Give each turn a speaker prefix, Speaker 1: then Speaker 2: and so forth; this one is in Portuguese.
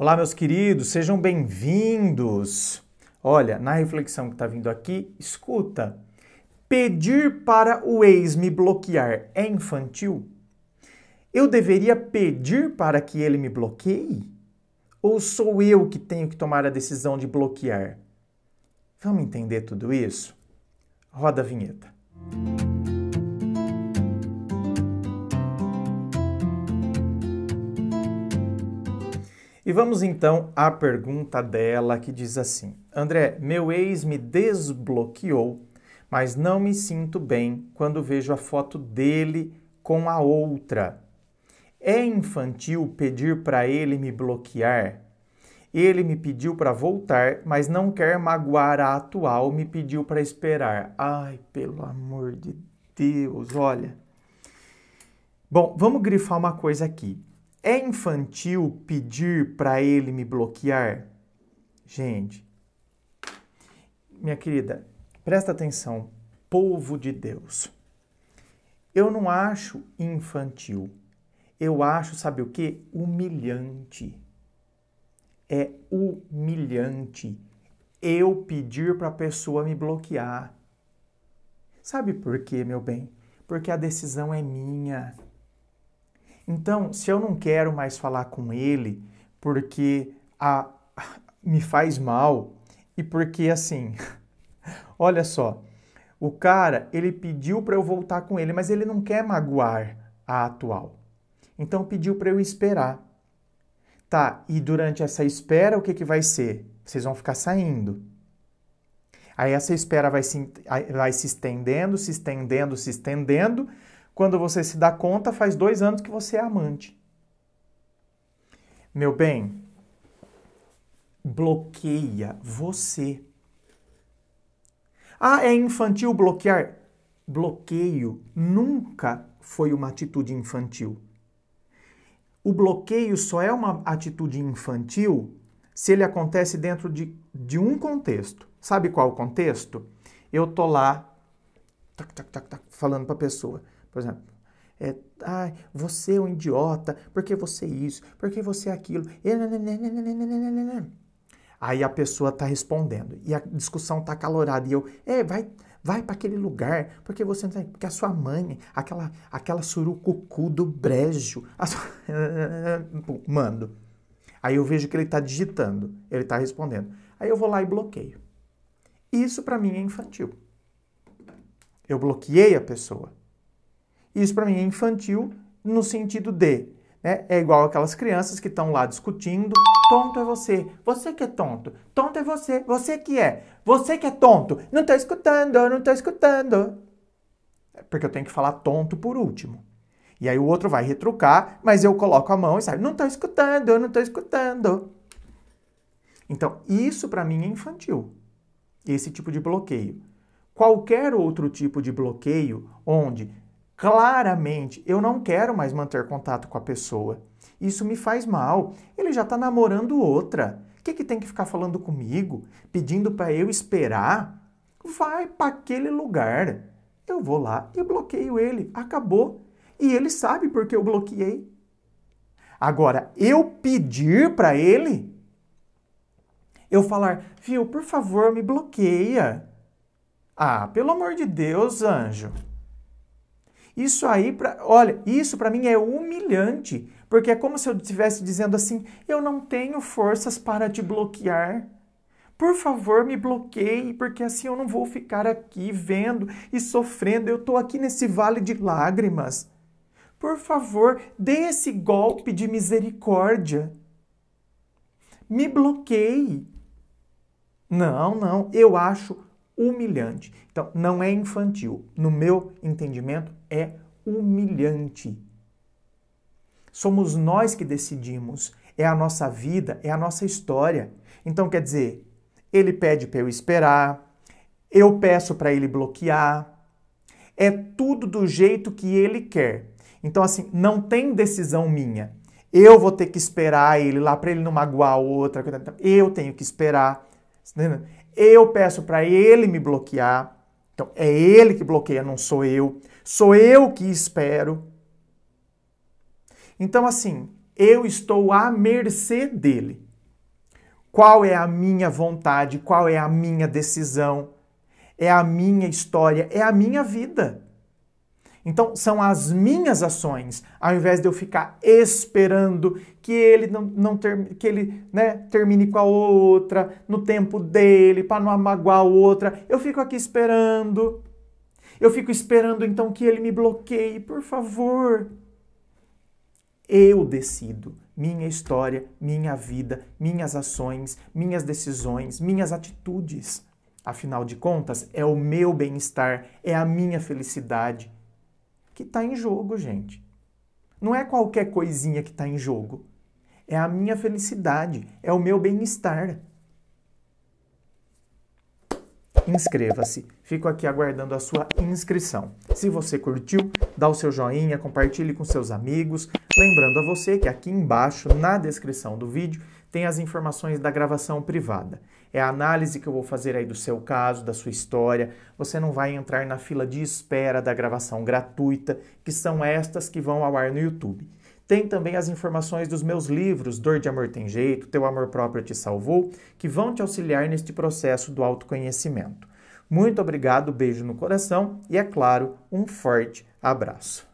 Speaker 1: Olá, meus queridos, sejam bem-vindos. Olha, na reflexão que está vindo aqui, escuta. Pedir para o ex me bloquear é infantil? Eu deveria pedir para que ele me bloqueie? Ou sou eu que tenho que tomar a decisão de bloquear? Vamos entender tudo isso? Roda a vinheta. E vamos então à pergunta dela que diz assim: André, meu ex me desbloqueou, mas não me sinto bem quando vejo a foto dele com a outra. É infantil pedir para ele me bloquear? Ele me pediu para voltar, mas não quer magoar a atual, me pediu para esperar. Ai, pelo amor de Deus, olha. Bom, vamos grifar uma coisa aqui. É infantil pedir para ele me bloquear? Gente, minha querida, presta atenção, povo de Deus. Eu não acho infantil. Eu acho, sabe o que? Humilhante. É humilhante eu pedir para a pessoa me bloquear. Sabe por quê, meu bem? Porque a decisão é minha. Então, se eu não quero mais falar com ele porque a, me faz mal e porque assim, olha só, o cara ele pediu para eu voltar com ele, mas ele não quer magoar a atual. Então pediu para eu esperar. Tá, e durante essa espera o que, que vai ser? Vocês vão ficar saindo. Aí essa espera vai se, vai se estendendo, se estendendo, se estendendo. Quando você se dá conta, faz dois anos que você é amante. Meu bem, bloqueia você. Ah, é infantil bloquear? Bloqueio nunca foi uma atitude infantil. O bloqueio só é uma atitude infantil se ele acontece dentro de, de um contexto. Sabe qual o contexto? Eu tô lá tac, tac, tac, tac, falando para pessoa. Por exemplo, é, ah, você é um idiota, porque você é isso, porque você é aquilo. Aí a pessoa está respondendo e a discussão está calorada e eu, é, vai, vai para aquele lugar, porque você não porque a sua mãe, aquela, aquela surucucu do brejo, sua... mando. Aí eu vejo que ele está digitando, ele está respondendo. Aí eu vou lá e bloqueio. Isso para mim é infantil. Eu bloqueei a pessoa. Isso para mim é infantil no sentido de né, é igual aquelas crianças que estão lá discutindo. Tonto é você, você que é tonto, tonto é você, você que é, você que é tonto, não está escutando, não está escutando. É porque eu tenho que falar tonto por último. E aí o outro vai retrucar, mas eu coloco a mão e saio, não tá escutando, não estou escutando. Então, isso para mim é infantil, esse tipo de bloqueio. Qualquer outro tipo de bloqueio onde claramente, eu não quero mais manter contato com a pessoa. Isso me faz mal. Ele já está namorando outra. O que, que tem que ficar falando comigo? Pedindo para eu esperar? Vai para aquele lugar. Eu vou lá e bloqueio ele. Acabou. E ele sabe porque eu bloqueei. Agora, eu pedir para ele, eu falar, viu, por favor, me bloqueia. Ah, pelo amor de Deus, anjo. Isso aí, pra, olha, isso para mim é humilhante, porque é como se eu estivesse dizendo assim: eu não tenho forças para te bloquear. Por favor, me bloqueie, porque assim eu não vou ficar aqui vendo e sofrendo. Eu estou aqui nesse vale de lágrimas. Por favor, dê esse golpe de misericórdia. Me bloqueie. Não, não, eu acho humilhante. Então, não é infantil. No meu entendimento, é humilhante. Somos nós que decidimos, é a nossa vida, é a nossa história. Então, quer dizer, ele pede para eu esperar, eu peço para ele bloquear, é tudo do jeito que ele quer. Então, assim, não tem decisão minha. Eu vou ter que esperar ele lá para ele não magoar a outra. Eu tenho que esperar eu peço para ele me bloquear. Então é ele que bloqueia, não sou eu. Sou eu que espero. Então, assim, eu estou à mercê dele. Qual é a minha vontade? Qual é a minha decisão? É a minha história? É a minha vida? Então, são as minhas ações, ao invés de eu ficar esperando que ele não, não ter, que ele, né, termine com a outra no tempo dele, para não amagoar a outra. Eu fico aqui esperando. Eu fico esperando então que ele me bloqueie, por favor. Eu decido minha história, minha vida, minhas ações, minhas decisões, minhas atitudes. Afinal de contas, é o meu bem-estar, é a minha felicidade que está em jogo, gente. Não é qualquer coisinha que está em jogo. É a minha felicidade, é o meu bem-estar. Inscreva-se. Fico aqui aguardando a sua inscrição. Se você curtiu, dá o seu joinha, compartilhe com seus amigos. Lembrando a você que aqui embaixo, na descrição do vídeo, tem as informações da gravação privada. É a análise que eu vou fazer aí do seu caso, da sua história. Você não vai entrar na fila de espera da gravação gratuita, que são estas que vão ao ar no YouTube. Tem também as informações dos meus livros Dor de Amor Tem Jeito, Teu Amor Próprio Te Salvou, que vão te auxiliar neste processo do autoconhecimento. Muito obrigado, beijo no coração e, é claro, um forte abraço.